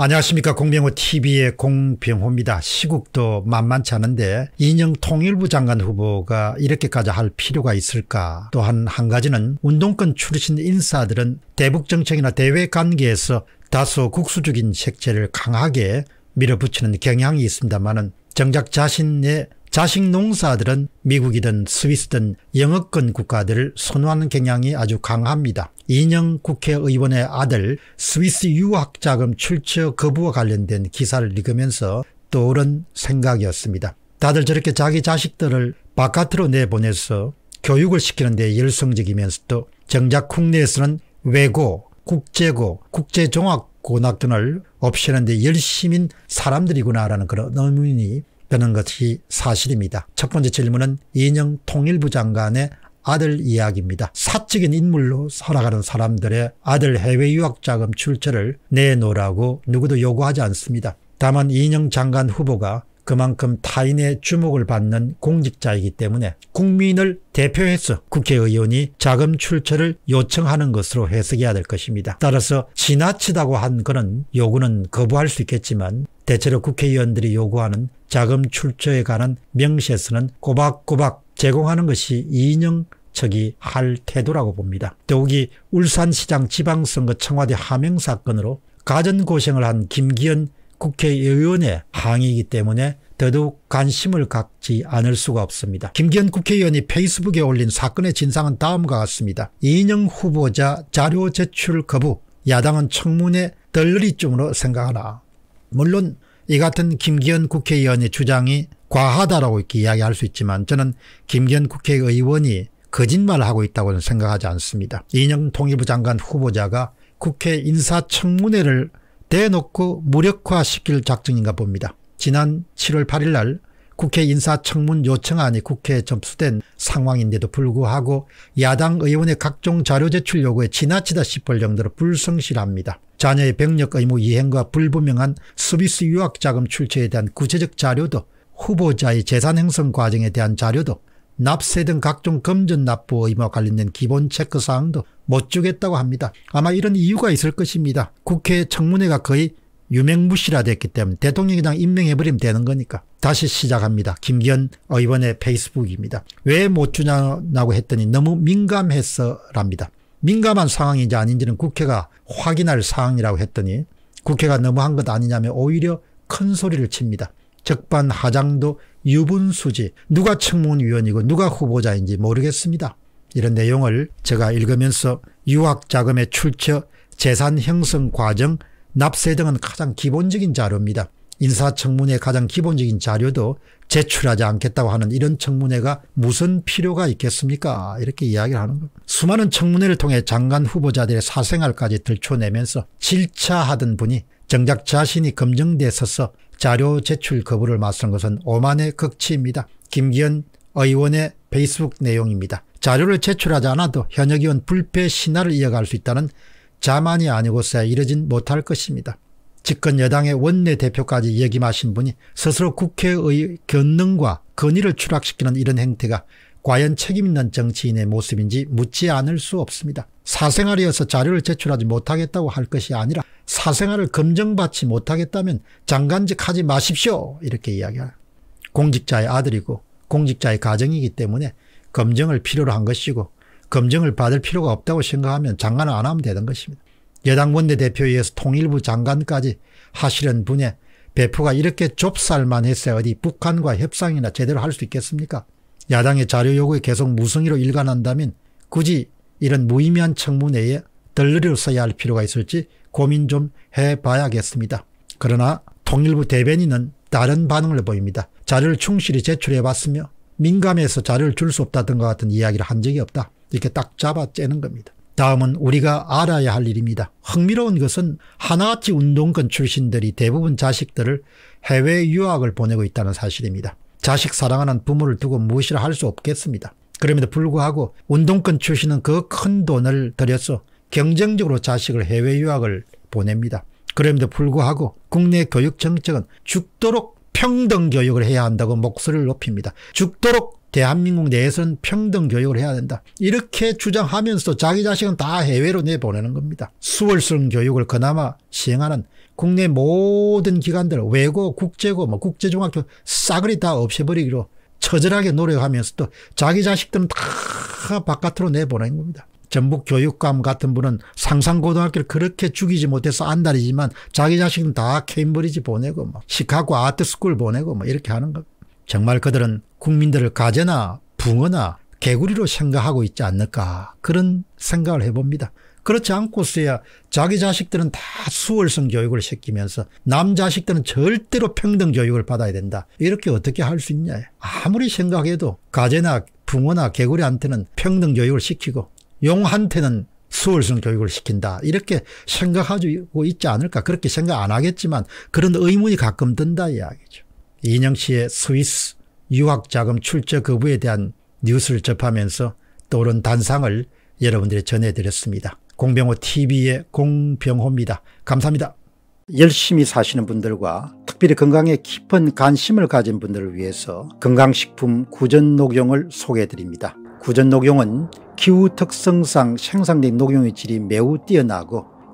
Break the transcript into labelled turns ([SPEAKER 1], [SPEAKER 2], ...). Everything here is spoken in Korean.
[SPEAKER 1] 안녕하십니까 공병호 tv의 공병호입니다. 시국도 만만치 않은데 인형 통일부 장관 후보가 이렇게까지 할 필요가 있을까 또한 한 가지는 운동권 출신 인사들은 대북 정책이나 대외 관계에서 다소 국수적인 색채를 강하게 밀어붙이는 경향이 있습니다마는 정작 자신의 자식 농사들은 미국이든 스위스든 영어권 국가들을 선호하는 경향이 아주 강합니다. 인영 국회의원의 아들 스위스 유학자금 출처 거부와 관련된 기사를 읽으면서 떠오른 생각이었습니다. 다들 저렇게 자기 자식들을 바깥으로 내보내서 교육을 시키는 데 열성적이면서도 정작 국내에서는 외고, 국제고, 국제종합고학 등을 없애는 데 열심인 사람들이구나라는 그런 의문이 되는 것이 사실입니다. 첫 번째 질문은 이인영 통일부 장관의 아들 이야기입니다. 사적인 인물로 살아가는 사람들의 아들 해외 유학 자금 출처를 내놓으라고 누구도 요구하지 않습니다. 다만 이인영 장관 후보가 그만큼 타인의 주목을 받는 공직자이기 때문에 국민을 대표해서 국회의원이 자금 출처를 요청하는 것으로 해석해야 될 것입니다. 따라서 지나치다고 한 그런 요구는 거부할 수 있겠지만 대체로 국회의원들이 요구하는 자금 출처에 관한 명세서는 꼬박꼬박 제공하는 것이 이인영 측이 할 태도라고 봅니다. 더욱이 울산시장 지방선거 청와대 하명 사건으로 가전고생을 한 김기현 국회의원의 항의이기 때문에 더더욱 관심을 갖지 않을 수가 없습니다. 김기현 국회의원이 페이스북에 올린 사건의 진상은 다음과 같습니다. 이인영 후보자 자료 제출 거부 야당은 청문회 덜리쯤으로 러 생각하라. 물론 이 같은 김기현 국회의원의 주장이 과하다라고 이렇게 이야기할 수 있지만 저는 김기현 국회의원이 거짓말을 하고 있다고는 생각하지 않습니다. 이인영 통일부 장관 후보자가 국회 인사청문회를 대놓고 무력화시킬 작정인가 봅니다. 지난 7월 8일 날 국회 인사청문 요청안이 국회에 접수된 상황인데도 불구하고 야당 의원의 각종 자료 제출 요구에 지나치다 싶을 정도로 불성실합니다. 자녀의 병력 의무 이행과 불분명한 서비스 유학 자금 출처에 대한 구체적 자료도 후보자의 재산 행성 과정에 대한 자료도 납세 등 각종 검전 납부 의무와 관련된 기본 체크사항도 못 주겠다고 합니다. 아마 이런 이유가 있을 것입니다. 국회 청문회가 거의 유명무실화 됐기 때문에 대통령이 그냥 임명해버리면 되는 거니까. 다시 시작합니다. 김기현 의원의 어, 페이스북입니다. 왜 못 주냐고 했더니 너무 민감해서랍니다. 민감한 상황인지 아닌지는 국회가 확인할 사항이라고 했더니 국회가 너무한 것 아니냐며 오히려 큰 소리를 칩니다. 적반하장도 유분수지 누가 청문위원이고 누가 후보자인지 모르겠습니다. 이런 내용을 제가 읽으면서 유학자금의 출처, 재산 형성 과정, 납세 등은 가장 기본적인 자료입니다. 인사청문회 가장 기본적인 자료도 제출하지 않겠다고 하는 이런 청문회가 무슨 필요가 있겠습니까 이렇게 이야기를 하는 겁니다. 수많은 청문회를 통해 장관 후보자들의 사생활까지 들춰내면서 질차하던 분이 정작 자신이 검증돼 서서 자료 제출 거부를 맞선 것은 오만의 극치입니다. 김기현 의원의 페이스북 내용입니다. 자료를 제출하지 않아도 현역 의원 불패 신화를 이어갈 수 있다는 자만이 아니고서야 이르진 못할 것입니다. 집권 여당의 원내대표까지 역임하신 분이 스스로 국회의 견능과 건의를 추락시키는 이런 행태가 과연 책임있는 정치인의 모습인지 묻지 않을 수 없습니다. 사생활이어서 자료를 제출하지 못하겠다고 할 것이 아니라 사생활을 검증받지 못하겠다면 장관직 하지 마십시오 이렇게 이야기합니다. 공직자의 아들이고 공직자의 가정이기 때문에 검증을 필요로 한 것이고 검증을 받을 필요가 없다고 생각하면 장관을 안 하면 되는 것입니다. 여당 원내대표에서 통일부 장관까지 하시는 분의 배포가 이렇게 좁쌀만 했어야 어디 북한과 협상이나 제대로 할 수 있겠습니까? 야당의 자료 요구에 계속 무성의로 일관한다면 굳이 이런 무의미한 청문회에 들르려 써야 할 필요가 있을지 고민 좀 해봐야겠습니다. 그러나 통일부 대변인은 다른 반응을 보입니다. 자료를 충실히 제출해봤으며 민감해서 자료를 줄 수 없다든가 같은 이야기를 한 적이 없다. 이렇게 딱 잡아 째는 겁니다. 다음은 우리가 알아야 할 일입니다. 흥미로운 것은 하나같이 운동권 출신들이 대부분 자식들을 해외 유학을 보내고 있다는 사실입니다. 자식 사랑하는 부모를 두고 무엇이라 할 수 없겠습니다. 그럼에도 불구하고 운동권 출신은 그 큰 돈을 들여서 경쟁적으로 자식을 해외 유학을 보냅니다. 그럼에도 불구하고 국내 교육 정책은 죽도록 평등 교육을 해야 한다고 목소리를 높입니다. 죽도록 대한민국 내에서는 평등 교육을 해야 된다. 이렇게 주장하면서 도 자기 자식은 다 해외로 내보내는 겁니다. 수월성 교육을 그나마 시행하는 국내 모든 기관들 외고 국제고 뭐 국제중학교 싸그리 다 없애버리기로 처절하게 노력하면서 도 자기 자식들은 다 바깥으로 내보낸 겁니다. 전북 교육감 같은 분은 상상고등학교를 그렇게 죽이지 못해서 안달이지만 자기 자식은 다 케임브리지 보내고 뭐 시카고 아트스쿨 보내고 뭐 이렇게 하는 겁니다. 정말 그들은 국민들을 가재나 붕어나 개구리로 생각하고 있지 않을까 그런 생각을 해봅니다. 그렇지 않고서야 자기 자식들은 다 수월성 교육을 시키면서 남 자식들은 절대로 평등 교육을 받아야 된다. 이렇게 어떻게 할 수 있냐. 아무리 생각해도 가재나 붕어나 개구리한테는 평등 교육을 시키고 용한테는 수월성 교육을 시킨다. 이렇게 생각하고 있지 않을까. 그렇게 생각 안 하겠지만 그런 의문이 가끔 든다 이야기죠. 이영 씨의 스위스 유학자금 출처 거부에 대한 뉴스를 접하면서 떠오른 단상을 여러분들이 전해드렸습니다. 공병호 TV의 공병호입니다. 감사합니다. 열심히 사시는 분들과 특별히 건강에 깊은 관심을 가진 분들을 위해서 건강식품 구전녹용을 소개해드립니다. 구전녹용은 기후 특성상 생산된 녹용의 질이 매우 뛰어나고